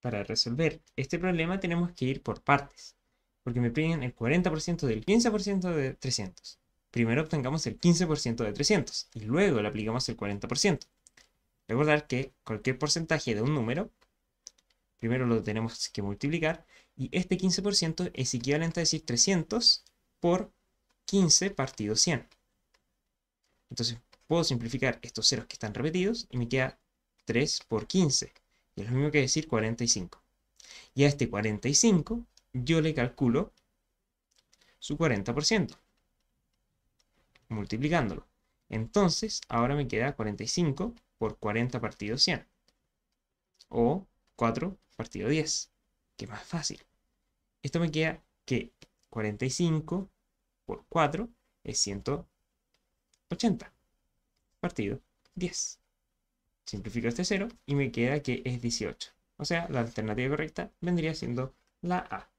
Para resolver este problema tenemos que ir por partes, porque me piden el 40% del 15% de 300. Primero obtengamos el 15% de 300 y luego le aplicamos el 40%. Recordar que cualquier porcentaje de un número, primero lo tenemos que multiplicar y este 15% es equivalente a decir 300 por 15 partido 100. Entonces puedo simplificar estos ceros que están repetidos y me queda 3 por 15, es lo mismo que decir 45. Y a este 45 yo le calculo su 40%, multiplicándolo. Entonces, ahora me queda 45 por 40 partido 100. O 4 partido 10, que más fácil. Esto me queda que 45 por 4 es 180 partido 10. Simplifico este 0 y me queda que es 18. O sea, la alternativa correcta vendría siendo la A.